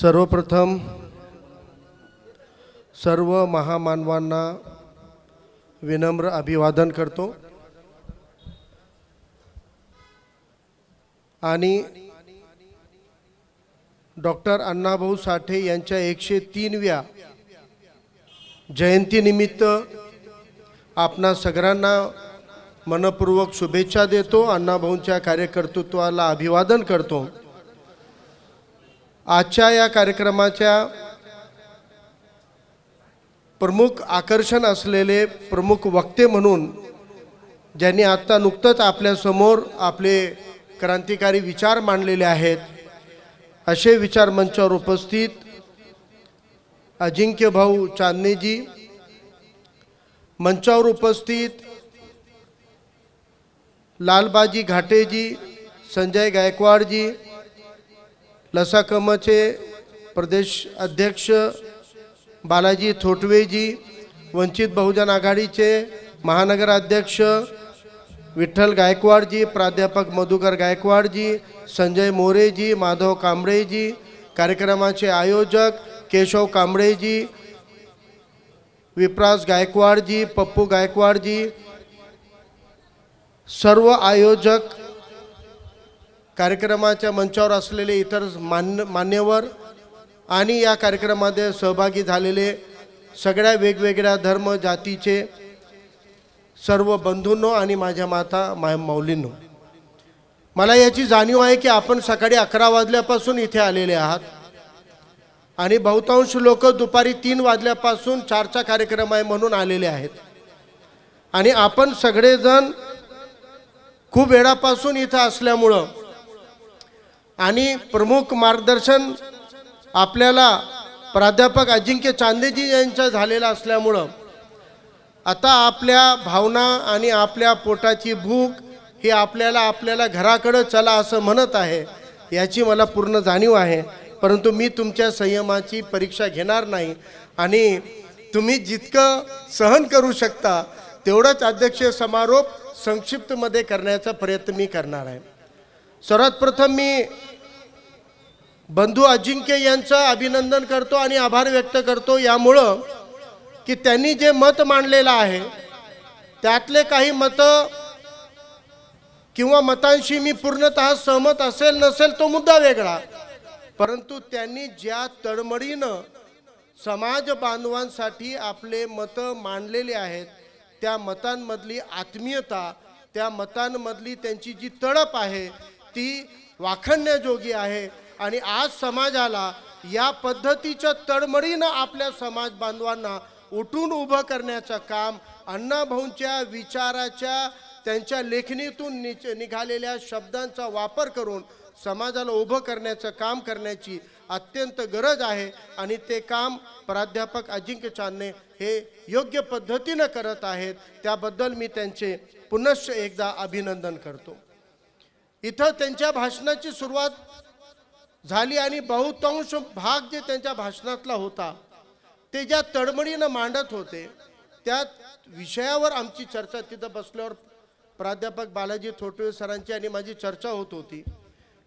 सर्वप्रथम सर्व महामानवांना विनम्र अभिवादन करतो आणि डॉक्टर अण्णाभाऊ साठे यांच्या एकशे तीनव्या जयंतीनिमित्त आपणा सगळ्यांना मनपूर्वक शुभेच्छा देतो अण्णाभाऊंच्या कार्यकर्तृत्वाला अभिवादन करतो आजच्या या कार्यक्रमाच्या प्रमुख आकर्षण असलेले प्रमुख वक्ते म्हणून ज्यांनी आत्ता नुकतंच आपल्यासमोर आपले क्रांतिकारी विचार मांडलेले आहेत असे विचार मंचावर उपस्थित अजिंक्य भाऊ चांदनेजी मंचावर उपस्थित लालबाजी घाटेजी संजय गायकवाडजी लसाकमचे प्रदेश अध्यक्ष बालाजी थोटवेजी वंचित बहुजन आघाडीचे महानगराध्यक्ष विठ्ठल गायकवाडजी प्राध्यापक मधुकर गायकवाडजी संजय मोरेजी माधव कांबळेजी कार्यक्रमाचे आयोजक केशव कांबळेजी विप्रास गायकवाडजी पप्पू गायकवाडजी सर्व आयोजक कार्यक्रमाच्या मंचावर असलेले इतर मान्य मान्यवर आणि या कार्यक्रमामध्ये सहभागी झालेले सगळ्या वेगवेगळ्या धर्म जातीचे सर्व बंधूंनो आणि माझ्या माता माय मौलींनो मला याची जाणीव आहे की आपण सकाळी अकरा वाजल्यापासून इथे आलेले आहात आणि बहुतांश लोक दुपारी तीन वाजल्यापासून चारचा कार्यक्रम आहे म्हणून आलेले आहेत आणि आपण सगळेजण खूप वेळापासून इथं असल्यामुळं आणि प्रमुख मार्गदर्शन आपल्याला प्राध्यापक अजिंक्य चांदेजी यांच्या झालेला असल्यामुळं आता आपल्या भावना आणि आपल्या पोटाची भूक ही आपल्याला आपल्याला घराकडं चला असं म्हणत आहे याची मला पूर्ण जाणीव आहे परंतु मी तुमच्या संयमाची परीक्षा घेणार नाही आणि तुम्ही जितकं सहन करू शकता तेवढंच अध्यक्षीय समारोप संक्षिप्तमध्ये करण्याचा प्रयत्न मी करणार आहे सर्वात प्रथम मी बंधू अजिंक्य यांचं अभिनंदन करतो आणि आभार व्यक्त करतो यामुळं की त्यांनी जे मत मांडलेलं आहे त्यातले काही मतं किंवा मतांशी मी पूर्णत सहमत असेल नसेल तो मुद्दा वेगळा परंतु त्यांनी ज्या तळमळीनं समाज बांधवांसाठी आपले मतं मांडलेले आहेत त्या मतांमधली आत्मीयता त्या मतांमधली त्यांची जी तळप आहे ती वाखण्याजोगी आहे आणि आज समाजाला या पद्धतीच्या तडमडीनं आपल्या समाज बांधवांना उठून उभं करण्याचं काम अण्णाभाऊंच्या विचाराच्या त्यांच्या लेखणीतून निच निघालेल्या शब्दांचा वापर करून समाजाला उभं करण्याचं काम करण्याची अत्यंत गरज आहे आणि ते काम प्राध्यापक अजिंक्य चांदणे हे योग्य पद्धतीनं करत आहेत त्याबद्दल मी त्यांचे पुनश्च एकदा अभिनंदन करतो इथं त्यांच्या भाषणाची सुरुवात झाली आणि बहुतांश भाग जे त्यांच्या भाषणातला होता ते ज्या तडमडीनं मांडत होते त्या विषयावर आमची चर्चा तिथं बसल्यावर प्राध्यापक बालाजी थोटवे सरांची आणि माझी चर्चा होत होती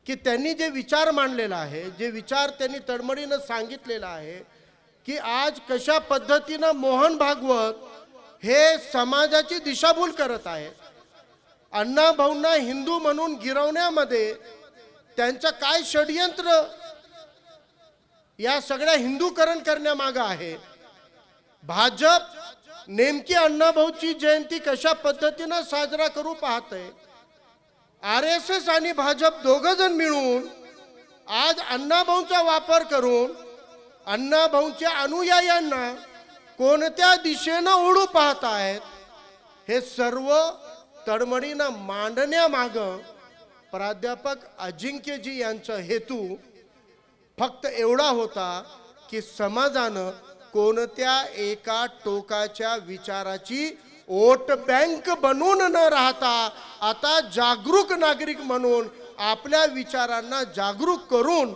की त्यांनी जे विचार मांडलेला आहे जे विचार त्यांनी तडमडीनं सांगितलेला आहे की आज कशा पद्धतीनं मोहन भागवत हे समाजाची दिशाभूल करत आहे अण्णाभाऊंना हिंदू म्हणून गिरवण्यामध्ये त्यांचं काय षडयंत्र या सगळ्या हिंदूकरण करण्यामागं आहे भाजप नेमकी अण्णाभाऊची जयंती कशा पद्धतीनं साजरा करू पाहत आहे आर एस एस आणि भाजप दोघ जण मिळून आज अण्णाभाऊंचा वापर करून अण्णाभाऊंच्या अनुयायांना कोणत्या दिशेनं ओढू पाहत आहेत हे सर्व तडमडीनं मांडण्यामागं प्राध्यापक अजिंक्यजी यांचा हेतू फक्त एवढा होता की समाजानं कोणत्या एका टोकाच्या विचाराची वोट बँक बनून न राहता आता जागरूक नागरिक म्हणून आपल्या विचारांना जागरूक करून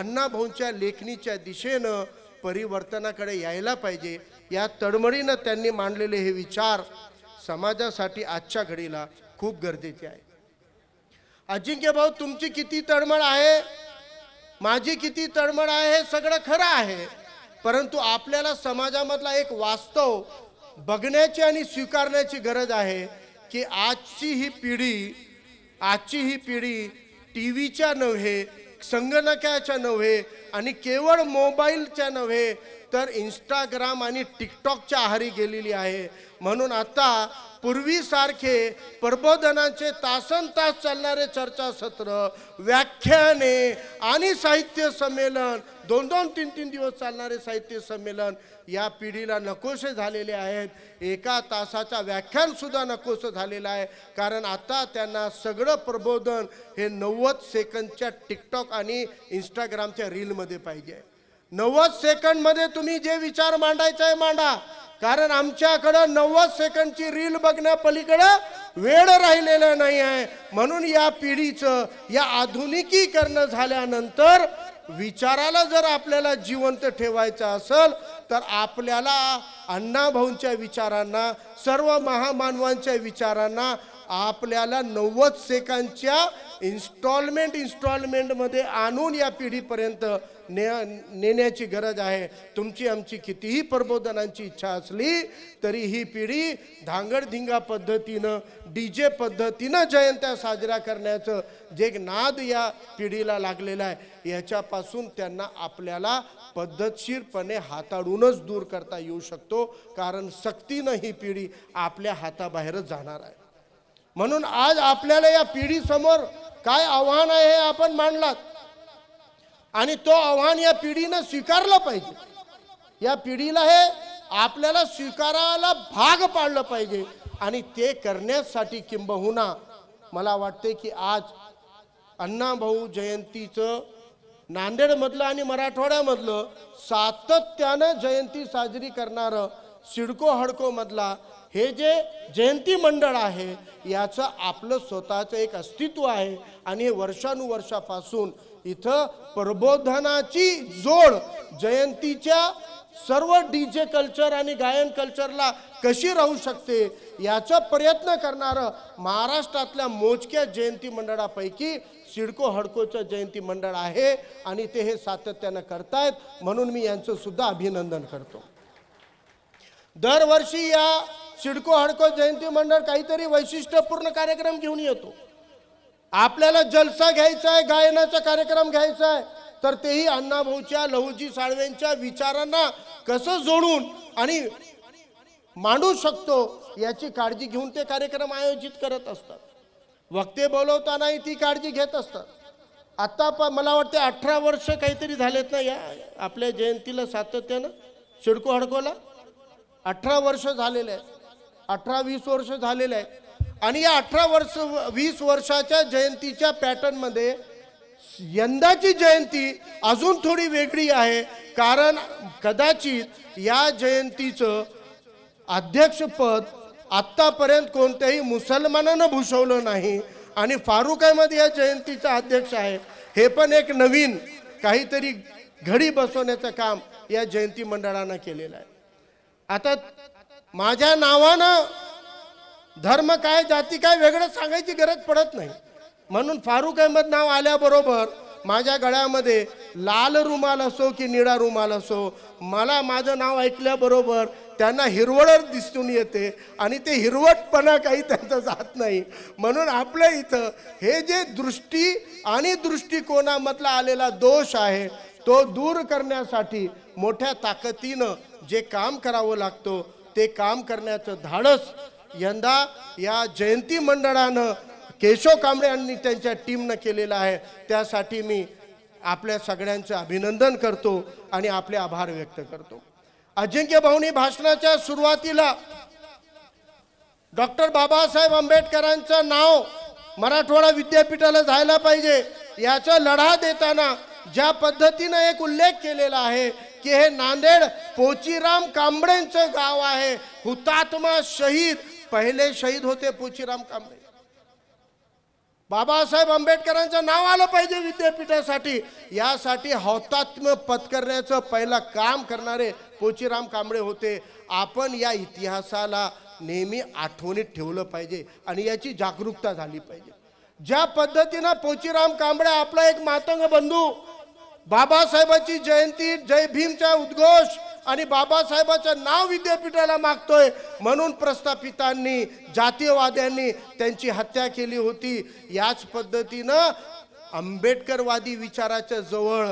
अण्णाभाऊंच्या लेखणीच्या दिशेनं परिवर्तनाकडे यायला पाहिजे या तडमडीनं त्यांनी मांडलेले हे विचार समाजासाठी आजच्या घडीला खूप गरजेचे आहे अजिंक्य भाऊ तुमची किती तळमळ आहे माझी किती तळमळ आहे हे सगळं खरं आहे परंतु आपल्याला समाजामधला एक वास्तव बघण्याची आणि स्वीकारण्याची गरज आहे की आजची ही पिढी आजची ही पिढी टी व्हीच्या नव्हे संगणकाच्या नव्हे आणि केवळ मोबाईलच्या नव्हे तर इंस्टाग्राम आणि टिकटॉकच्या आहारी गेलेली आहे म्हणून आता पूर्वीसारखे प्रबोधनाचे तासन तास चालणारे चर्चासत्र व्याख्याने आणि साहित्य संमेलन दोन दोन तीन तीन दिवस चालणारे साहित्य संमेलन या पिढीला नकोसे झालेले आहेत एका तासाचा व्याख्यानसुद्धा नकोसं झालेलं आहे कारण आता त्यांना सगळं प्रबोधन हे नव्वद सेकंदच्या टिकटॉक आणि इंस्टाग्रामच्या रीलमध्ये पाहिजे नव्वद मध्ये तुम्ही जे विचार मांडायचा आहे मांडा कारण आमच्याकडं नव्वद सेकंडची रील बघण्या पलीकडे वेळ राहिलेला नाही आहे म्हणून या पिढीचं या आधुनिकीकरण झाल्यानंतर विचाराला जर आपल्याला जिवंत ठेवायचं असेल तर आपल्याला अण्णाभाऊंच्या विचारांना सर्व महामानवांच्या विचारांना आपल्याला नव्वद सेकंदच्या इन्स्टॉलमेंट इन्स्टॉलमेंटमध्ये आणून या पिढीपर्यंत ने नेण्याची गरज आहे तुमची आमची कितीही प्रबोधनांची इच्छा असली तरी ही पिढी धांगडधिंगा पद्धतीनं डी जे पद्धतीनं जयंत्या साजऱ्या करण्याचं जे नाद या पिढीला लागलेला आहे याच्यापासून त्यांना आपल्याला पद्धतशीरपणे हाताळूनच दूर करता येऊ शकतो कारण सक्तीनं ही पिढी आपल्या हाताबाहेरच जाणार आहे म्हणून आज आपल्याला या पिढीसमोर काय आव्हान आहे हे आपण मांडलात आणि तो आव्हान या पिढीनं स्वीकारलं पाहिजे या पिढीला हे आपल्याला स्वीकारायला भाग पाडलं पाहिजे आणि ते करण्यासाठी किंबहुना मला वाटते की आज अण्णाभाऊ जयंतीचं नांदेडमधलं आणि मराठवाड्यामधलं सातत्यानं जयंती साजरी करणारं सिडको हडकोमधला हे जे जयंती मंडळ आहे याचं आपलं स्वतःचं एक अस्तित्व आहे आणि हे वर्षानुवर्षापासून इथं प्रबोधनाची जोड जयंतीच्या सर्व डी जे कल्चर आणि गायन कल्चरला कशी राहू शकते याचा प्रयत्न करणारं महाराष्ट्रातल्या मोजक्या जयंती मंडळापैकी सिडको हडकोचं जयंती मंडळ आहे आणि ते हे सातत्यानं करतायत म्हणून मी यांचं सुद्धा अभिनंदन करतो दरवर्षी या सिडको हडको जयंती मंडळ काहीतरी वैशिष्ट्यपूर्ण कार्यक्रम घेऊन येतो आपल्याला जलसा घ्यायचा आहे गायनाचा कार्यक्रम घ्यायचा आहे तर तेही अण्णाभाऊच्या लहूजी साळवेंच्या विचारांना कसं जोडून आणि मांडू शकतो याची काळजी घेऊन ते कार्यक्रम आयोजित करत असतात वक्ते बोलवतानाही ती काळजी घेत असतात आत्ता प मला वाटते अठरा वर्ष काहीतरी झालेत ना या आपल्या जयंतीला सातत्यानं शिडको हडकोला अठरा वर्ष झालेलं आहे अठरा वीस वर्ष झालेलं आहे आणि या अठरा वर्ष वीस वर्षाच्या जयंतीच्या पॅटर्नमध्ये यंदाची जयंती अजून थोडी वेगळी आहे कारण कदाचित या जयंतीचं अध्यक्षपद आत्तापर्यंत कोणत्याही मुसलमानानं भूषवलं नाही आणि फारुक अहमद या जयंतीचा अध्यक्ष आहे हे पण एक नवीन काहीतरी घडी बसवण्याचं काम या जयंती मंडळानं केलेलं आहे आता माझ्या नावानं धर्म काय जाती काय वेगळं सांगायची गरज पडत नाही म्हणून फारुख अहमद नाव आल्याबरोबर माझ्या गळ्यामध्ये लाल रुमाल असो की निळा रुमाल असो मला माझं नाव ऐकल्याबरोबर त्यांना हिरवळच दिसून येते आणि ते हिरवटपणा काही त्यांचा जात नाही म्हणून आपल्या इथं हे जे दृष्टी आणि दृष्टिकोनामधला आलेला दोष आहे तो दूर करण्यासाठी मोठ्या ताकदीनं जे काम करावं लागतो ते काम करण्याचं धाडस यंदा या जयंती मंडळानं केशव कांबळे यांनी त्यांच्या टीमनं केलेलं आहे त्यासाठी मी आपल्या सगळ्यांचं अभिनंदन करतो आणि आपले आभार व्यक्त करतो अजिंक्य भाऊनी भाषणाच्या सुरुवातीला डॉक्टर बाबासाहेब आंबेडकरांचं नाव मराठवाडा विद्यापीठाला जायला पाहिजे याचा लढा देताना ज्या पद्धतीनं एक उल्लेख केलेला आहे की हे नांदेड पोचीराम कांबळेंचं गाव आहे हुतात्मा शहीद पहिले शहीद होते पोचीराम कांबळे बाबासाहेब आंबेडकरांचं नाव आलं पाहिजे विद्यापीठासाठी यासाठी हौतात्म्य पत्करण्याचं पहिलं काम करणारे पोचीराम कांबळे होते आपण या इतिहासाला नेहमी आठवणीत ठेवलं पाहिजे आणि याची जागरूकता झाली पाहिजे ज्या पद्धतीनं पोचीराम कांबळे आपला एक मातंग बंधू बाबासाहेबांची जयंती जय भीमचा उद्घोष आणि बाबासाहेबाचं नाव विद्यापीठाला मागतोय म्हणून प्रस्थापितांनी जातीयवाद्यांनी त्यांची हत्या केली होती याच पद्धतीनं आंबेडकरवादी विचाराच्या जवळ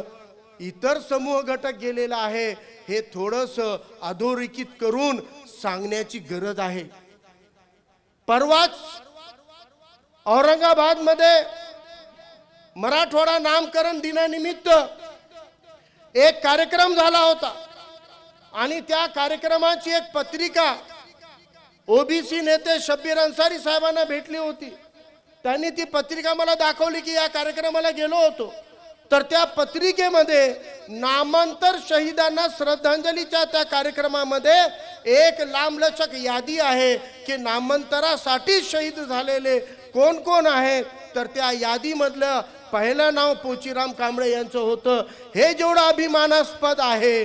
इतर समूह घटक गेलेला आहे हे थोडस अधोरेखित करून सांगण्याची गरज आहे परवाच औरंगाबाद मध्ये मराठवाडा नामकरण दिनानिमित्त एक कार्यक्रम झाला होता आणि त्या कार्यक्रमाची एक पत्रिका ओबीसी नेते शब्बीर अन्सारी साहेबांना भेटली होती त्यांनी ती पत्रिका मला दाखवली की या कार्यक्रमाला गेलो होतो तर त्या पत्रिकेमध्ये नामांतर शहीदांना श्रद्धांजलीच्या त्या कार्यक्रमामध्ये एक लांबलचक यादी आहे की नामांतरासाठी शहीद झालेले कोण कोण आहेत तर त्या यादीमधलं पहिलं नाव पोचीराम कांबळे यांचं होतं हे जेवढं अभिमानास्पद आहे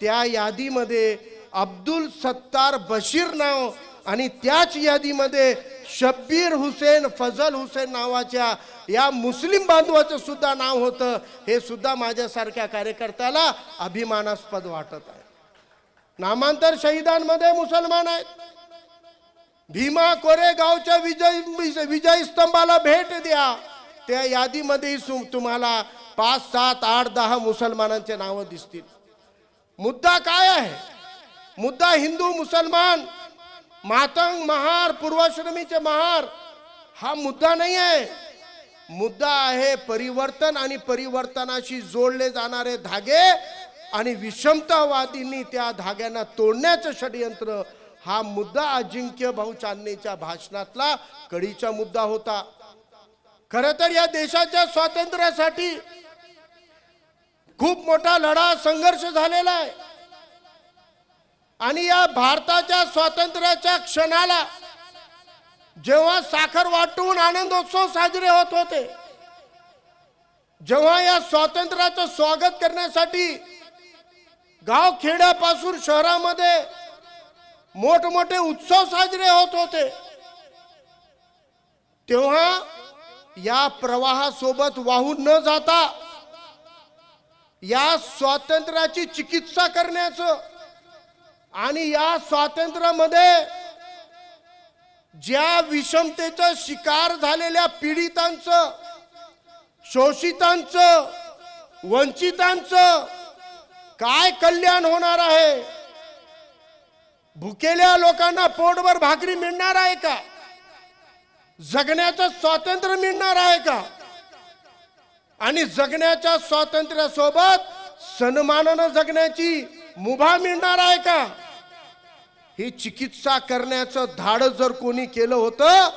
त्या यादीमध्ये अब्दुल सत्तार बशीर नाव आणि त्याच यादीमध्ये शब्बीर हुसेन फजल हुसेन नावाच्या या मुस्लिम बांधवाचं सुद्धा नाव होतं हे सुद्धा माझ्यासारख्या कार्यकर्त्याला अभिमानास्पद वाटत आहे नामांतर शहीदांमध्ये मुसलमान आहेत भीमा कोरेगावच्या विजय विजय स्तंभाला भेट द्या त्या यादीमध्ये तुम्हाला पाच सात आठ दहा मुसलमानांचे नावं दिसतील मुद्दा काय आहे मुद्दा हिंदू मुसलमान मातंग महार पूर्वाश्रमीचे महार हा मुद्दा नाही आहे मुद्दा आहे परिवर्तन आणि परिवर्तनाशी जोडले जाणारे धागे आणि विषमतावादींनी त्या धाग्यांना तोडण्याचं षडयंत्र हा मुद्दा अजिंक्य भाऊ चांदणेच्या भाषणातला कडीचा मुद्दा होता खरं तर या देशाच्या स्वातंत्र्यासाठी खूप मोठा लढा संघर्ष झालेला आहे आणि या भारताच्या स्वातंत्र्याच्या क्षणाला जेव्हा साखर वाटून आनंदोत्सव साजरे होत होते जेव्हा या स्वातंत्र्याचं स्वागत करण्यासाठी गाव खेड्यापासून शहरामध्ये मोठमोठे उत्सव साजरे होत होते तेव्हा या प्रवाहासोबत वाहून न जाता या स्वातंत्र्याची चिकित्सा करण्याचं आणि या स्वातंत्र्यामध्ये ज्या विषमतेचं शिकार झालेल्या पीडितांचं शोषितांचं वंचितांचं काय कल्याण होणार आहे भुकेल्या लोकांना पोटभर भाकरी मिळणार आहे का जगण्याचं स्वातंत्र्य मिळणार आहे का आणि जगण्याच्या स्वातंत्र्यासोबत सन्मानानं जगण्याची मुभा मिळणार आहे का ही चिकित्सा करण्याचं धाड जर कोणी केलं होतं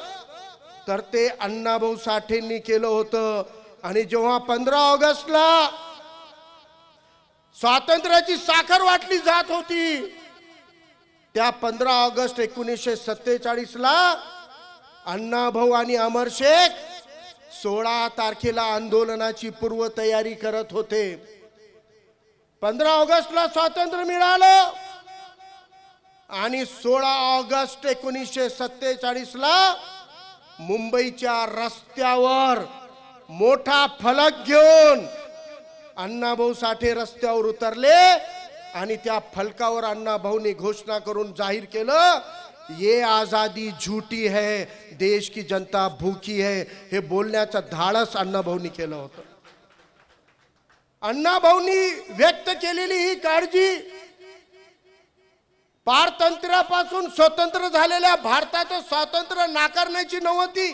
तर ते अण्णाभाऊ साठेंनी केलं होतं आणि जेव्हा पंधरा ऑगस्टला स्वातंत्र्याची साखर वाटली जात होती त्या पंधरा ऑगस्ट एकोणीसशे ला अण्णाभाऊ आणि अमर शेख सोळा तारखेला आंदोलनाची पूर्वतयारी करत होते पंधरा ऑगस्टला स्वातंत्र्य मिळालं आणि सोळा ऑगस्ट एकोणीसशे सत्तेचाळीस ला मुंबईच्या रस्त्यावर मोठा फलक घेऊन अण्णाभाऊ साठे रस्त्यावर उतरले आणि त्या फलकावर अण्णाभाऊने घोषणा करून जाहीर केलं ये आझादी झुटी है देश की जनता भूखी है हे बोलण्याचं धाडस अण्णाभाऊनी केलं होतं अण्णाभाऊनी व्यक्त केलेली ही काळजी पारतंत्र्यापासून स्वतंत्र झालेल्या भारताचं स्वातंत्र्य नाकारण्याची नव्हती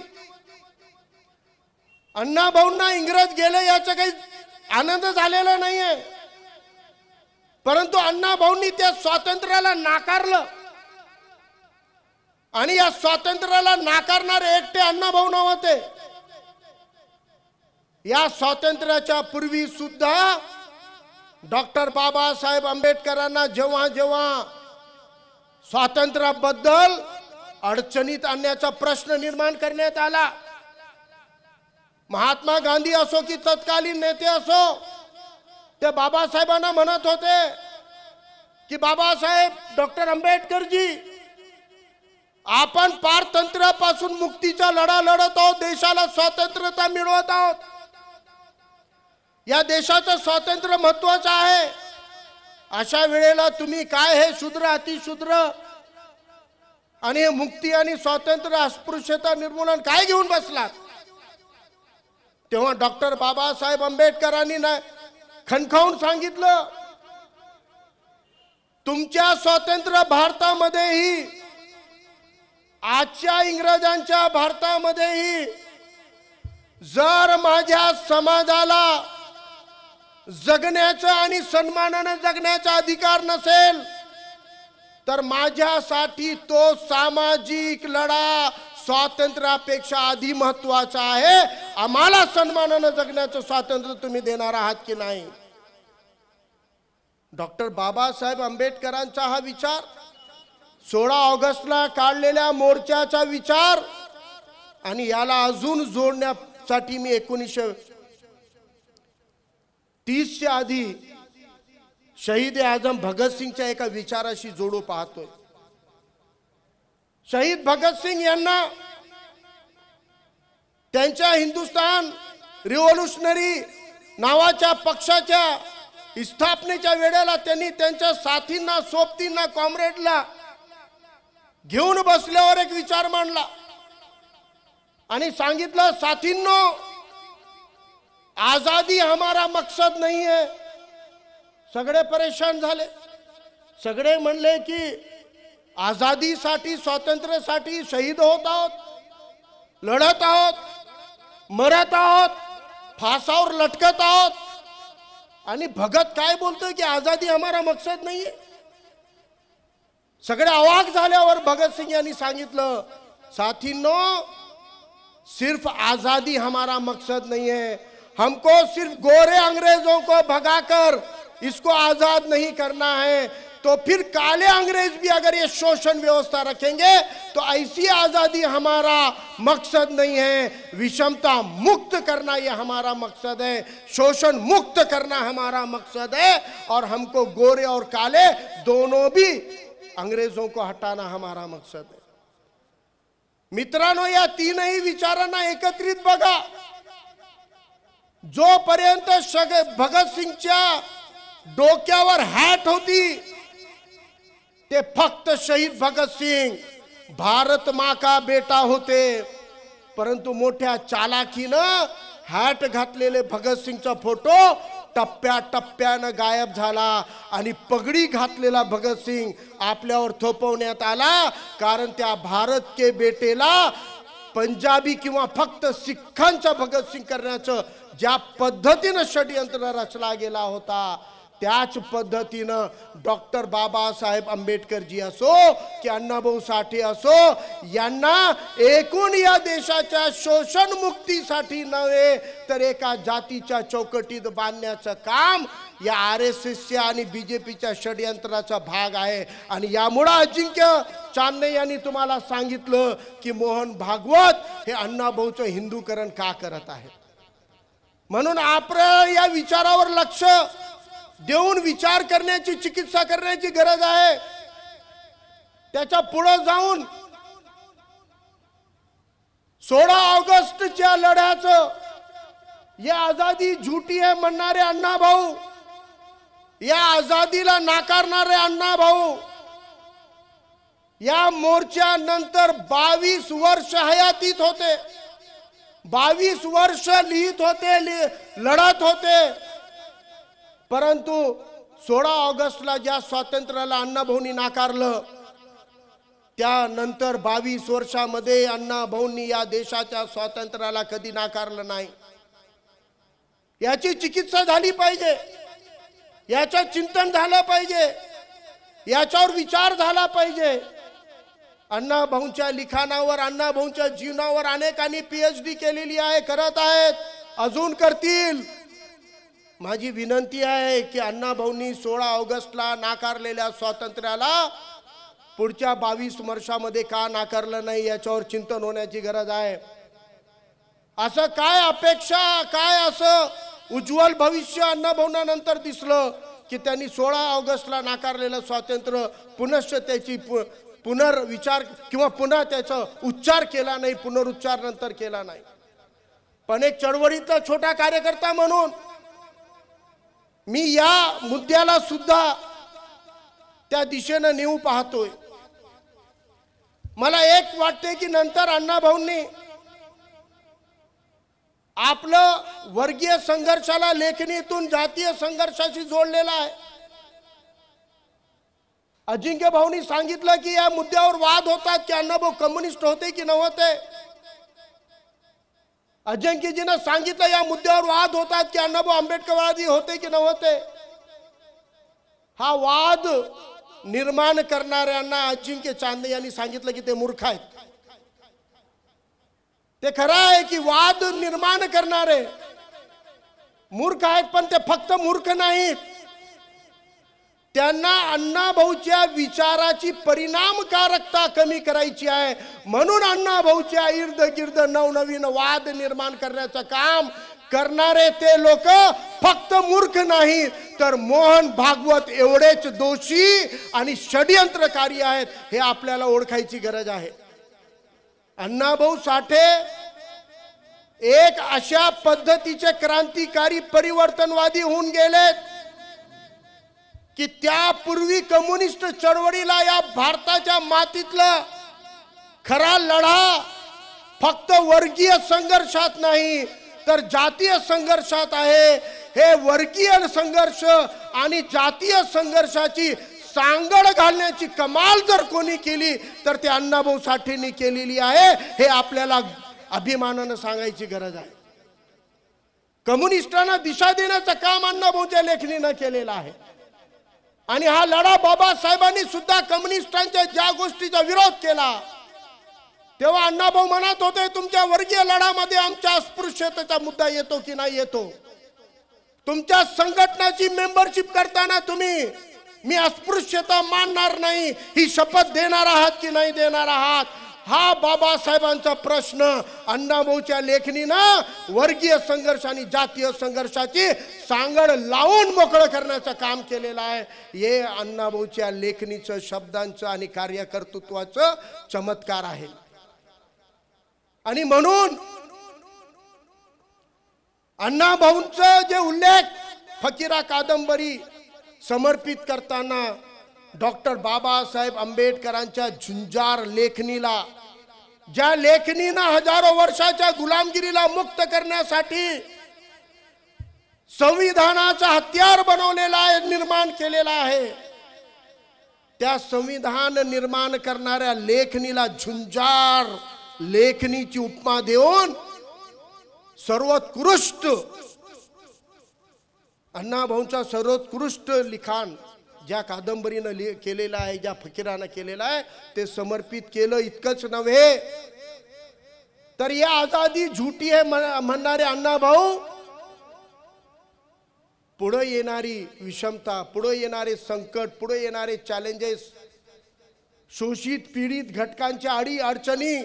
अण्णाभाऊंना इंग्रज गेले याचा काही आनंद झालेला नाहीये परंतु अण्णाभाऊंनी त्या स्वातंत्र्याला नाकारलं आणि या स्वातंत्र्याला नाकारणारे एकटे अण्णाभाऊ नाव होते या स्वातंत्र्याच्या पूर्वी सुद्धा डॉक्टर बाबासाहेब आंबेडकरांना जेव्हा जेव्हा स्वातंत्र्याबद्दल अडचणीत आणण्याचा प्रश्न निर्माण करण्यात आला महात्मा गांधी असो की तत्कालीन नेते असो ते बाबासाहेबांना म्हणत होते की बाबासाहेब डॉक्टर आंबेडकरजी आपण पारतंत्र्यापासून मुक्तीचा लढा लढत आहोत देशाला स्वातंत्र्यता मिळवत आहोत या देशाचं स्वातंत्र्य महत्वाचं आहे अशा वेळेला तुम्ही काय हे शूद्र अतिशूद्र आणि मुक्ती आणि स्वातंत्र्य अस्पृश्यता निर्मूलन काय घेऊन बसलात तेव्हा डॉक्टर बाबासाहेब आंबेडकरांनी ना खणखावून सांगितलं तुमच्या स्वातंत्र्य भारतामध्येही आजच्या इंग्रजांच्या भारतामध्येही जर माझ्या समाजाला जगण्याचं आणि सन्मानानं जगण्याचा अधिकार नसेल तर माझ्यासाठी तो सामाजिक लढा स्वातंत्र्यापेक्षा आधी महत्वाचा आहे आम्हाला सन्मानानं जगण्याचं स्वातंत्र्य तुम्ही देणार आहात की नाही डॉक्टर बाबासाहेब आंबेडकरांचा हा विचार सोळा ऑगस्टला काढलेल्या मोर्चाचा विचार आणि याला अजून जोडण्यासाठी मी एकोणीसशे तीसच्या आधी शहीद आजम भगतसिंगच्या एका विचाराशी जोडू पाहतोय शहीद भगतसिंग यांना त्यांच्या हिंदुस्तान रिव्होल्युशनरी नावाच्या पक्षाच्या स्थापनेच्या वेळेला त्यांनी त्यांच्या साथींना सोबतींना कॉम्रेडला घेऊन बसल्यावर एक विचार मांडला आणि सांगितलं साथींनो आजादी हमारा मकसद नाही है सगळे परेशान झाले सगळे म्हणले की आझादीसाठी स्वातंत्र्यासाठी शहीद होत आहोत लढत आहोत मरत आहोत फासावर लटकत आहोत आणि भगत काय बोलतोय की आझादी हमारा मकसद नाहीये सगळे अवाक झाल्यावर भगतसिंग संगित साथी नो सिर्फ आजादी हमारा मकसद नहीं है हमको सिर्फ गोरे अंग्रेजों को भगाकर इसको आजाद नहीं करना है तो फिर काले अंग्रेज भी अगर ये शोषण व्यवस्था रखेंगे तो ऐसी आजादी हमारा मकसद नहीं है विषमता मुक्त करना ये हमारा मकसद है शोषण मुक्त करना हमारा मकसद है और हमको गोरे और काले दोनों भी अंग्रेजों को हटाना हमारा मकसद है मित्रांनो या तीनही विचारांना एकत्रित बघा जोपर्यंत भगतसिंगच्या डोक्यावर हॅट होती ते फक्त शहीद भगतसिंग भारत माका बेटा होते परंतु मोठ्या चालाकीनं हॅट घातलेले भगतसिंगचा फोटो टप्प्याटप्प्यानं गायब झाला आणि पगडी घातलेला भगतसिंग आपल्यावर थोपवण्यात आला कारण त्या भारत के बेटेला पंजाबी किंवा फक्त भगत भगतसिंग करण्याचं ज्या पद्धतीनं षडयंत्र रचला गेला होता त्याच पद्धतीनं डॉक्टर बाबासाहेब आंबेडकरजी असो की अण्णाभाऊ साठे असो यांना एकूण या देशाच्या शोषण मुक्तीसाठी नव्हे तर एका जातीच्या चौकटीत बांधण्याचं काम या आर एस एसच्या आणि बी जे पीच्या षडयंत्राचा भाग आहे आणि यामुळं अजिंक्य चांदणे यांनी तुम्हाला सांगितलं की मोहन भागवत हे अण्णाभाऊचं हिंदूकरण का करत आहे म्हणून आपल्या या विचारावर लक्ष देऊन विचार करण्याची चिकित्सा करण्याची गरज आहे त्याच्या पुढे जाऊन सोळा ऑगस्टच्या लढ्याच या आजादी झुटी आहे म्हणणारे अण्णा भाऊ या आझादीला नाकारणारे अण्णा भाऊ या मोर्चा नंतर बावीस वर्ष हयातीत होते बावीस वर्ष लिहित होते लढत होते परंतु सोळा ऑगस्टला ज्या स्वातंत्र्याला अण्णाभाऊंनी नाकारलं त्यानंतर बावीस वर्षामध्ये अण्णाभाऊंनी या देशाच्या स्वातंत्र्याला कधी नाकारलं नाही याची चिकित्सा झाली पाहिजे याचं चिंतन झालं पाहिजे याच्यावर विचार झाला पाहिजे अण्णाभाऊंच्या लिखाणावर अण्णाभाऊंच्या जीवनावर अनेकांनी पीएच डी केलेली आहे करत आहेत अजून करतील माझी विनंती आहे की अण्णाभाऊंनी सोळा ऑगस्टला नाकारलेल्या स्वातंत्र्याला पुढच्या बावीस वर्षामध्ये का नाकारलं नाही याच्यावर चिंतन होण्याची गरज आहे असं काय अपेक्षा काय असं उज्ज्वल भविष्य नंतर दिसलं की त्यांनी सोळा ऑगस्टला नाकारलेलं स्वातंत्र्य पुनश्च त्याची पुनर्विचार किंवा पुन्हा त्याचा उच्चार केला नाही पुनरुच्चार नंतर केला नाही पण एक चळवळीतला छोटा कार्यकर्ता म्हणून मी या मुद्द्याला सुद्धा त्या दिशेनं नेऊ पाहतोय मला एक वाटते की नंतर अण्णाभाऊंनी आपलं वर्गीय संघर्षाला लेखणीतून जातीय संघर्षाशी जोडलेला आहे अजिंक्य भाऊनी सांगितलं की या मुद्द्यावर वाद होतात की अण्णाभाऊ कम्युनिस्ट होते की नव्हते अजिंक्यजीनं सांगितलं या मुद्द्यावर वाद होतात की अण्णाभाऊ आंबेडकरवादी होते की नव्हते हा वाद निर्माण करणाऱ्यांना अजिंक्य चांदणे यांनी सांगितलं की ते मूर्ख आहेत ते खरं आहे की वाद निर्माण करणारे मूर्ख आहेत पण ते फक्त मूर्ख नाहीत त्यांना अण्णाभाऊच्या विचाराची परिणामकारकता कमी करायची आहे म्हणून अण्णाभाऊच्या इर्द गिर्द नवनवीन वाद निर्माण करण्याचं काम करणारे ते लोक फक्त मूर्ख नाही तर मोहन भागवत एवढेच दोषी आणि षडयंत्रकारी आहेत हे आपल्याला ओळखायची गरज आहे अण्णाभाऊ साठे एक अशा पद्धतीचे क्रांतिकारी परिवर्तनवादी होऊन गेलेत की त्यापूर्वी कम्युनिस्ट चळवळीला या भारताच्या मातीतला खरा लढा फक्त वर्गीय संघर्षात नाही तर जातीय संघर्षात आहे हे वर्गीय संघर्ष आणि जातीय संघर्षाची सांगड घालण्याची कमाल जर कोणी केली तर ते अण्णाभाऊ साठेंनी केलेली आहे हे आपल्याला अभिमानानं सांगायची गरज आहे कम्युनिस्टांना दिशा देण्याचं काम अण्णाभाऊच्या लेखणीनं केलेलं आहे आणि हा लढा बाबासाहेबांनी सुद्धा कम्युनिस्टांच्या ज्या गोष्टीचा विरोध केला तेव्हा अण्णाभाऊ म्हणत होते तुमच्या वर्गीय लढामध्ये आमच्या अस्पृश्यतेचा मुद्दा येतो की नाही येतो तुमच्या संघटनाची मेंबरशिप करताना तुम्ही मी अस्पृश्यता मानणार नाही ही शपथ देणार आहात की नाही देणार आहात हा बाबासाहेबांचा प्रश्न अण्णाभाऊच्या लेखनीनं वर्गीय संघर्ष आणि जातीय संघर्षाची सांगड लावून मोकळं करण्याचं काम केलेलं आहे हे अण्णाभाऊच्या लेखणीचं शब्दांचं आणि कार्यकर्तृत्वाचं चमत्कार आहे आणि म्हणून अण्णाभाऊंचं जे उल्लेख फकीरा कादंबरी समर्पित करताना डॉक्टर बाबासाहेब आंबेडकरांच्या झुंजार लेखणीला ज्या लेखणीनं हजारो वर्षाच्या गुलामगिरीला मुक्त करण्यासाठी संविधानाचा हत्यार बनवलेला निर्माण केलेला आहे त्या संविधान निर्माण करणाऱ्या लेखणीला झुंजार लेखनीची उपमा देऊन सर्वोत्कृष्ट अण्णाभाऊंचा सर्वोत्कृष्ट लिखाण ज्या कादंबरीनं लि केलेला आहे ज्या फकीरानं केलेला आहे ते समर्पित केलं इतकंच नव्हे तर या आजादी झुटी आहे म्हणणारे अण्णा भाऊ पुढे येणारी विषमता पुढे येणारे संकट पुढे येणारे चॅलेंजेस शोषित पीडित घटकांच्या अडी अडचणी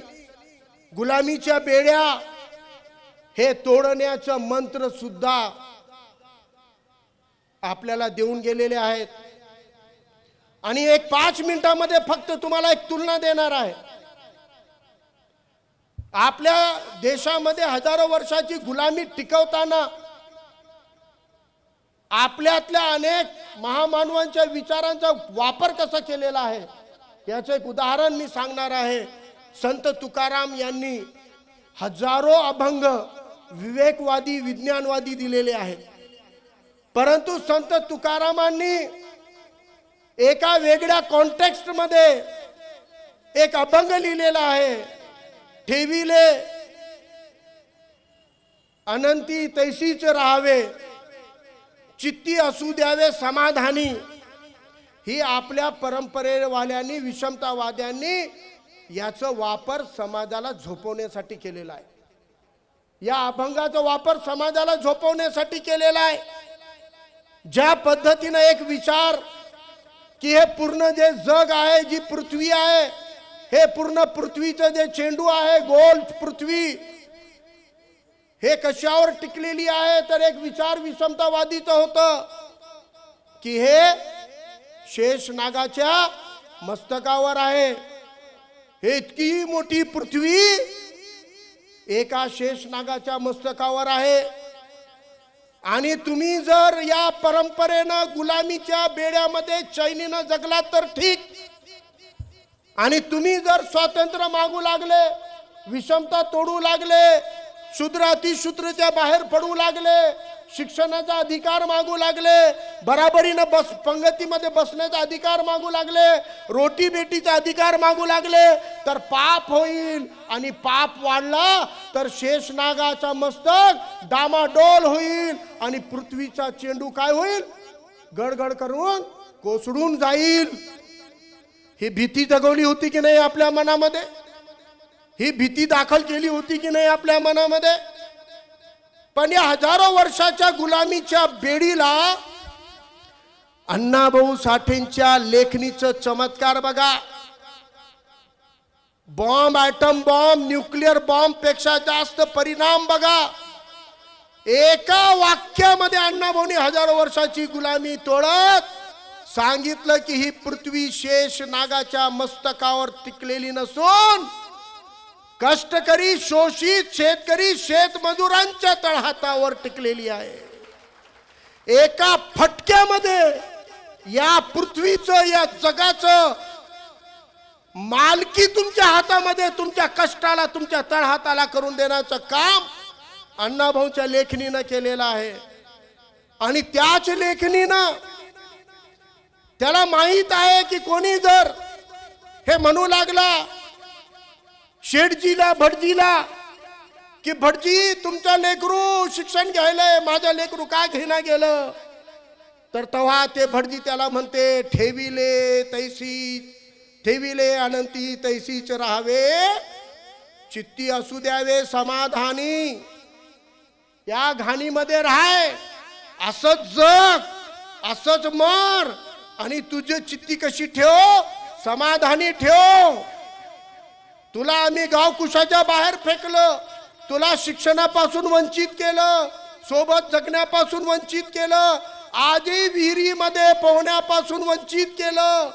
गुलामीच्या बेड्या हे तोडण्याचं मंत्र सुद्धा आपल्याला देऊन गेलेले आहेत आणि एक पाच मिनिटामध्ये फक्त तुम्हाला एक तुलना देणार आहे आपल्या देशामध्ये हजारो वर्षाची गुलामी टिकवताना आपल्यातल्या अनेक महामानवांच्या विचारांचा वापर कसा केलेला आहे याचं एक उदाहरण मी सांगणार आहे संत तुकाराम यांनी हजारो अभंग विवेकवादी विज्ञानवादी दिलेले आहेत परंतु संत तुकारामांनी एका वेगळ्या मध्ये एक अभंग लिहिलेला आहे ठेविले अनंती तैसीच राहावे चित्ती असू द्यावे समाधानी ही आपल्या परंपरेवाल्यांनी विषमतावाद्यांनी याचा वापर समाजाला झोपवण्यासाठी केलेला आहे या अभंगाचा वापर समाजाला झोपवण्यासाठी केलेला आहे ज्या पद्धतीनं एक विचार की हे पूर्ण जे जग आहे जी पृथ्वी आहे हे पूर्ण पृथ्वीचं जे चेंडू आहे गोल पृथ्वी हे कशावर टिकलेली आहे तर एक विचार विषमतावादीच होत की हे शेष नागाच्या मस्तकावर आहे हे इतकी मोठी पृथ्वी एका शेष नागाच्या मस्तकावर आहे आणि तुम्ही जर या परंपरेनं गुलामीच्या बेड्यामध्ये चैनीनं जगला तर ठीक आणि तुम्ही जर स्वातंत्र्य मागू लागले विषमता तोडू लागले शूद्र अतिशूद्रच्या बाहेर पडू लागले शिक्षणाचा अधिकार मागू लागले बराबरीनं बस पंगतीमध्ये बसण्याचा अधिकार मागू लागले रोटी बेटीचा अधिकार मागू लागले तर पाप होईल आणि पाप वाढला तर शेषनागाचा मस्तक डामाडोल होईल आणि पृथ्वीचा चेंडू काय होईल गडगड करून कोसळून जाईल ही भीती जगवली होती की नाही आपल्या मनामध्ये ही भीती दाखल केली होती की नाही आपल्या मनामध्ये पण या हजारो वर्षाच्या गुलामीच्या बेडीला अण्णाभाऊ साठेंच्या लेखणीचं चमत्कार बघा bomb item bomb nuclear bomb पेक्षा जास्त परिणाम बघा एका वाक्यामध्ये अण्णाभाऊनी हजारो वर्षाची गुलामी तोडत सांगितलं की ही पृथ्वी शेष नागाच्या मस्तकावर टिकलेली नसून कष्टकरी शोषित शेतकरी शेतमजुरांच्या तळहातावर टिकलेली आहे एका फटक्यामध्ये या पृथ्वीचं या जगाचं मालकी तुमच्या हातामध्ये तुमच्या कष्टाला तुमच्या तळहाताला करून देण्याचं काम अण्णाभाऊच्या लेखणीनं केलेलं आहे आणि त्याच लेखणीनं त्याला माहीत आहे की कोणी जर हे म्हणू लागला शेठजीला भटजीला की भटजी तुमचा लेकरू शिक्षण घ्यायलंय माझ्या लेकरू काय घेणा गेलं तर तेव्हा ते भटजी त्याला म्हणते ठेविले तैसी ठेविले अनंती तैसीच राहावे चित्ती असू द्यावे समाधानी या घाणीमध्ये राहाय असच जग असच मर आणि तुझे चित्ती कशी ठेव समाधानी ठेव तुला आम्ही गावकुशाच्या बाहेर फेकलं तुला शिक्षणापासून वंचित केलं सोबत जगण्यापासून वंचित केलं आधी विहिरीमध्ये पोहण्यापासून वंचित केलं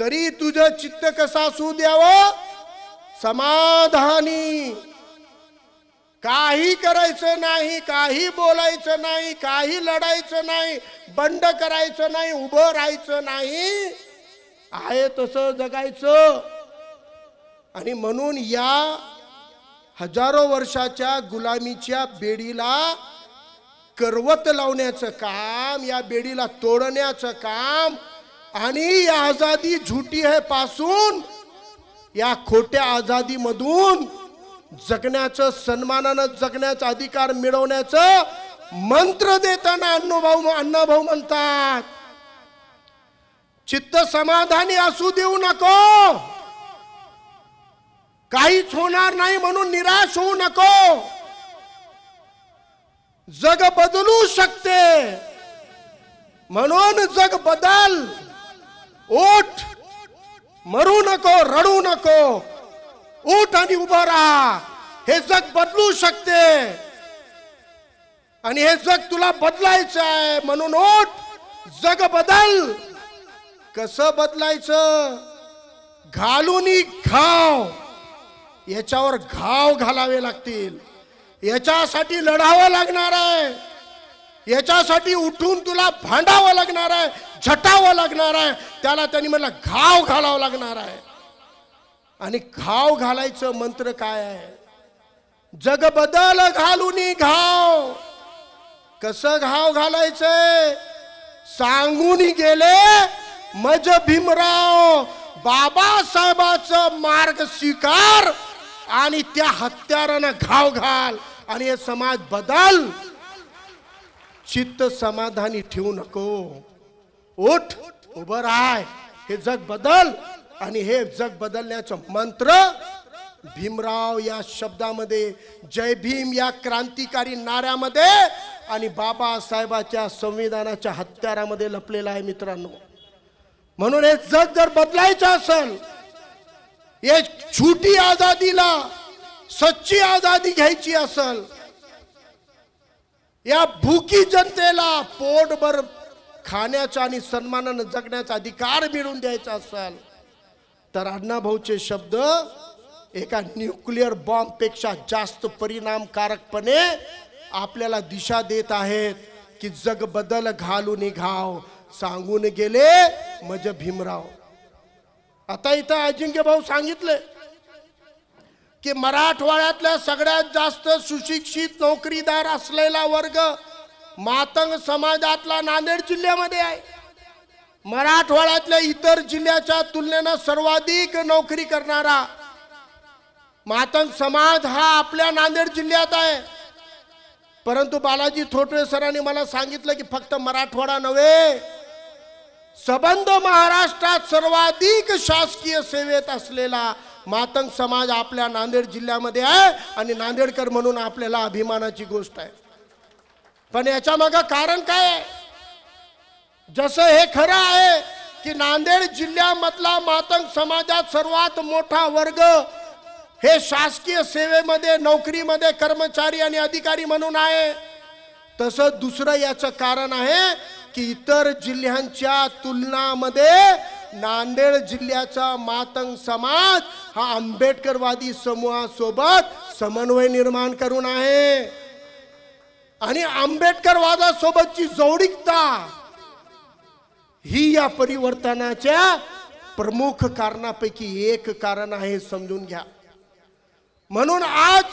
तरी तुझ चित्त कसं असू द्यावं समाधानी काही करायचं नाही काही बोलायचं नाही काही लढायचं नाही बंड करायचं नाही उभं राहायचं नाही आहे तसं जगायचं आणि म्हणून या हजारो वर्षाच्या गुलामीच्या बेडीला करवत लावण्याचं काम या बेडीला तोडण्याचं काम आणि या आझादी झुटी आहे पासून या खोट्या आझादीमधून जगण्याचं सन्मानानं जगण्याचा अधिकार मिळवण्याचं मंत्र देताना अण्णाभाऊ अण्णाभाऊ म्हणतात चित्त समाधानी असू देऊ नको काहीच होणार नाही म्हणून निराश होऊ नको जग बदलू शकते म्हणून जग बदल ओठ मरू नको रडू नको उठ आणि उभा राहा हे जग बदलू शकते आणि हे जग तुला बदलायचं आहे म्हणून ओठ जग बदल कसं बदलायचं घालून खाव याच्यावर घाव घालावे लागतील याच्यासाठी लढावं लागणार आहे याच्यासाठी उठून तुला भांडावं लागणार आहे झटावं लागणार आहे त्याला त्यांनी म्हटलं घाव घालावं लागणार आहे आणि घाव घालायचं मंत्र काय आहे जग बदल घालून घाव कसं घाव घालायचंय सांगून गेले मज भीमराव बाबासाहेबाचं मार्ग स्वीकार आणि त्या हत्यारानं घाव घाल आणि हे समाज बदल चित्त समाधानी ठेवू नको उठ उभं राय हे जग बदल आणि हे जग बदलण्याचं मंत्र भीमराव या शब्दामध्ये जय भीम या क्रांतिकारी नाऱ्यामध्ये आणि बाबासाहेबाच्या संविधानाच्या हत्यारामध्ये लपलेला आहे मित्रांनो म्हणून हे जग जर बदलायचं असेल या छोटी आझादीला सच्ची आजादी घ्यायची असल या भूकी जनतेला पोटभर खाण्याचा आणि सन्मानानं जगण्याचा अधिकार मिळवून द्यायचा असेल तर अण्णाभाऊचे शब्द एका न्यूक्लिअर पेक्षा जास्त परिणामकारकपणे आपल्याला दिशा देत आहेत की जग बदल घालून घाव सांगून गेले मज भीमराव आता इथं अजिंक्य भाऊ सांगितले की मराठवाड्यातल्या सगळ्यात जास्त सुशिक्षित नोकरीदार असलेला वर्ग मातंग समाजातला नांदेड जिल्ह्यामध्ये आहे मराठवाड्यातल्या इतर जिल्ह्याच्या तुलनेनं सर्वाधिक नोकरी करणारा मातंग समाज हा आपल्या नांदेड जिल्ह्यात आहे परंतु बालाजी थोटरे सरांनी मला सांगितलं की फक्त मराठवाडा नव्हे सबंध महाराष्ट्रात सर्वाधिक शासकीय सेवेत असलेला मातंग समाज आपल्या नांदेड जिल्ह्यामध्ये आहे आणि नांदेडकर म्हणून आपल्याला अभिमानाची गोष्ट आहे पण याच्या माग कारण काय आहे जसं हे खरं आहे की नांदेड जिल्ह्यामधला मातंग समाजात सर्वात मोठा वर्ग हे शासकीय सेवेमध्ये नोकरीमध्ये कर्मचारी आणि अधिकारी म्हणून आहे तसं दुसरं याचं कारण आहे इतर जिल्ह्यांच्या तुलनामध्ये नांदेड जिल्ह्याचा मातंग समाज हा आंबेडकरवादी समूहासोबत समन्वय निर्माण करून आहे आणि आंबेडकरवादासोबतची जवळिकता ही या परिवर्तनाच्या प्रमुख कारणापैकी एक कारण आहे समजून घ्या म्हणून आज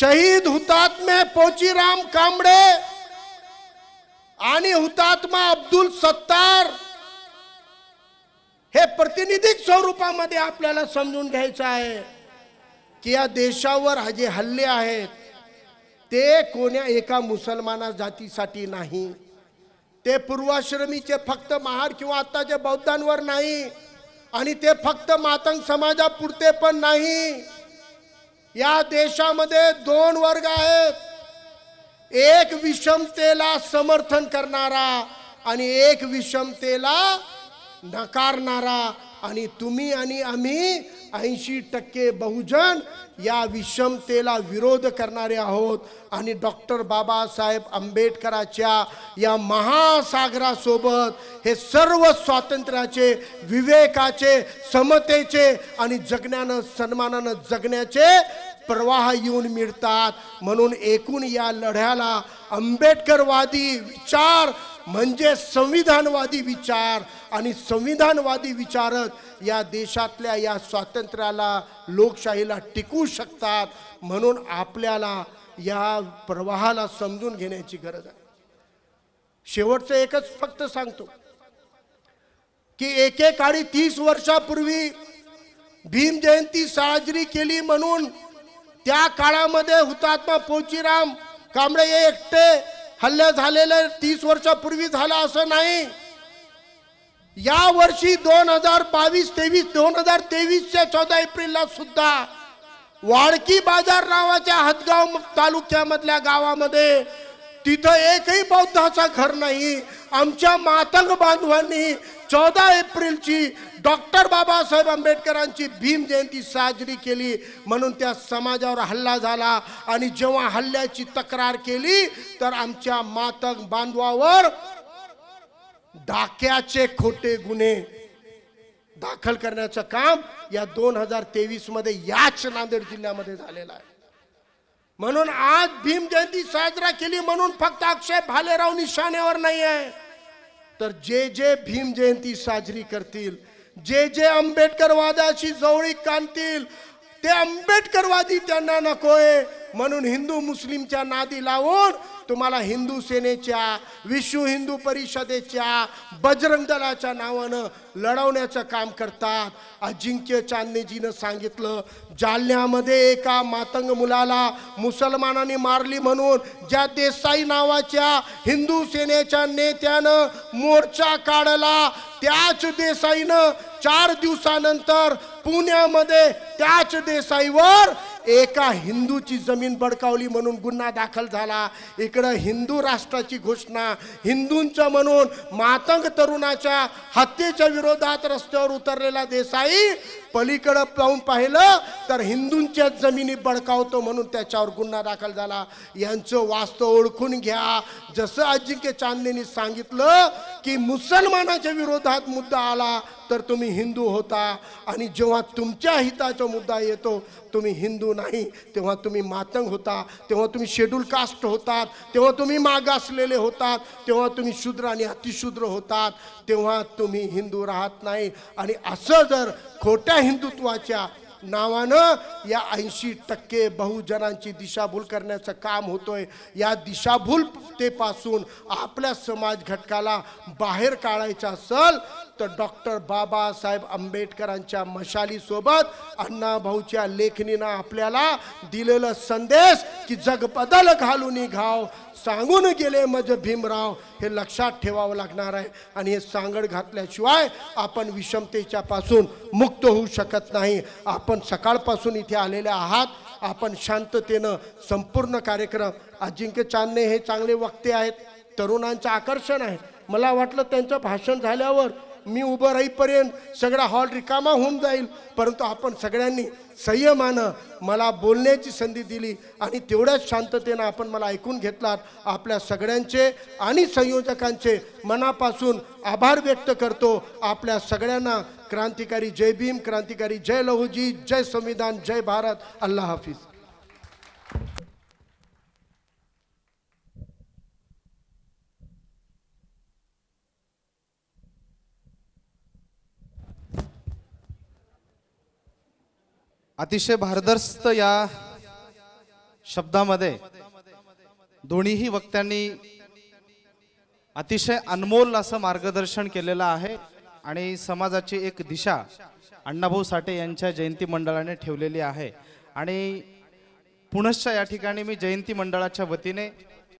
शहीद हुतात्मे पोचीराम कांबळे आणि हुतात्मा अब्दुल सत्तार हे प्रतिनिधिक स्वरूपामध्ये आपल्याला समजून घ्यायचं आहे की या देशावर जे हल्ले आहेत ते कोण्या एका मुसलमाना जातीसाठी नाही ते पूर्वाश्रमीचे फक्त महार किंवा आत्ताच्या बौद्धांवर नाही आणि ते फक्त मातंग समाजापुरते पण नाही या देशामध्ये दोन वर्ग आहेत एक विषमतेला समर्थन करणारा आणि एक विषमतेला नकारणारा आणि तुम्ही आणि आम्ही ऐंशी टक्के बहुजन या विषमतेला विरोध करणारे आहोत आणि डॉक्टर बाबासाहेब आंबेडकराच्या या महासागरासोबत हे सर्व स्वातंत्र्याचे विवेकाचे समतेचे आणि जगण्यानं सन्मानानं जगण्याचे प्रवाह येऊन मिळतात म्हणून एकूण या लढ्याला आंबेडकरवादी विचार म्हणजे संविधानवादी विचार आणि संविधानवादी विचारक या देशातल्या या स्वातंत्र्याला लोकशाहीला टिकू शकतात म्हणून आपल्याला या प्रवाहाला समजून घेण्याची गरज आहे शेवटचं एकच फक्त सांगतो की एकेकाळी तीस वर्षापूर्वी भीम जयंती साजरी केली म्हणून त्या काळामध्ये हुतात्मा पोचीराम कांबळे एकटे हल्ल्या झालेलं तीस वर्षापूर्वी झाला असं नाही या वर्षी दोन हजार बावीस तेवीस दोन हजार तेवीसच्या चौदा एप्रिलला सुद्धा वाडकी बाजार नावाच्या हदगाव तालुक्यामधल्या गावामध्ये तिथं एकही बौद्धाचा घर नाही आमच्या मातंग बांधवांनी चौदा एप्रिलची डॉक्टर बाबासाहेब आंबेडकरांची भीम जयंती साजरी केली म्हणून त्या समाजावर हल्ला झाला आणि जेव्हा हल्ल्याची तक्रार केली तर आमच्या मातक बांधवावर डाक्याचे खोटे गुन्हे दाखल करण्याचं काम या दोन हजार तेवीस मध्ये याच नांदेड जिल्ह्यामध्ये झालेलं आहे म्हणून आज भीम जयंती साजरा केली म्हणून फक्त अक्षय भालेराव निशाण्यावर नाही आहे तर जे जे भीम जयंती साजरी करतील जे जे आंबेडकरवादाशी जवळीक कांतील ते आंबेडकरवादी त्यांना नकोय म्हणून हिंदू मुस्लिमच्या नादी लावून तुम्हाला हिंदू सेनेच्या विश्व हिंदू परिषदेच्या बजरंग दलाच्या नावानं लढवण्याचं काम करतात अजिंक्य चांदनेजीनं सांगितलं जालन्यामध्ये एका मातंग मुलाला मुसलमानाने मारली म्हणून ज्या देसाई नावाच्या हिंदू सेनेच्या नेत्यानं मोर्चा काढला त्याच देसाईनं चार दिवसानंतर पुण्यामध्ये त्याच देसाईवर एका हिंदूची जमीन बडकावली म्हणून गुन्हा दाखल झाला इकडं हिंदू राष्ट्राची घोषणा हिंदूंचं म्हणून मातंग तरुणाच्या हत्येच्या विरोधात रस्त्यावर उतरलेला देसाई पलीकडं पाहून पाहिलं तर हिंदूंच्या जमिनी बडकावतो म्हणून त्याच्यावर गुन्हा दाखल झाला यांचं वास्तव ओळखून घ्या जसं अजिंक्य चांदलेनी सांगितलं की मुसलमानाच्या विरोधात मुद्दा आला तर तुम्ही हिंदू होता आणि जेव्हा तुमच्या हिताचा मुद्दा येतो तुम्ही हिंदू नाही तेव्हा तुम्ही मातंग होता तेव्हा तुम्ही शेड्यूल कास्ट होतात तेव्हा तुम्ही मागासलेले होतात तेव्हा तुम्ही शूद्र आणि अतिशूद्र होतात तेव्हा तुम्ही हिंदू राहत नाही आणि असं जर खोट्या हिंदुत्वाच्या नावानं या ऐंशी टक्के बहुजनांची दिशाभूल करण्याचं काम होतोय या पासून आपल्या समाज घटकाला बाहेर काढायचं असल तर डॉक्टर बाबासाहेब आंबेडकरांच्या मशालीसोबत अण्णाभाऊच्या लेखनीनं आपल्याला दिलेला संदेश की जग बदल घालून घाव सांगून गेले मज भीमराव हे लक्षात ठेवावं लागणार आहे आणि हे सांगड घातल्याशिवाय आपण विषमतेच्या पासून मुक्त होऊ शकत नाही आपण सकाळपासून इथे आलेले आहात आपण शांततेनं संपूर्ण कार्यक्रम अजिंक्य चांदणे हे चांगले वक्ते आहेत तरुणांचं आकर्षण आहे मला वाटलं त्यांचं भाषण झाल्यावर मी उभं राहीपर्यंत सगळा हॉल रिकामा होऊन जाईल परंतु आपण सगळ्यांनी संयमानं मला बोलण्याची संधी दिली आणि तेवढ्याच शांततेनं आपण मला ऐकून घेतलात आपल्या सगळ्यांचे आणि संयोजकांचे मनापासून आभार व्यक्त करतो आपल्या सगळ्यांना क्रांतिकारी जय भीम क्रांतिकारी जय लहूजी जय संविधान जय भारत अल्लाह हाफिज अतिशय भारदस्त या शब्दामध्ये दोन्हीही वक्त्यांनी अतिशय अनमोल असं मार्गदर्शन केलेलं आहे आणि समाजाची एक दिशा अण्णाभाऊ साठे यांच्या जयंती मंडळाने ठेवलेली आहे आणि पुनश्च या ठिकाणी मी जयंती मंडळाच्या वतीने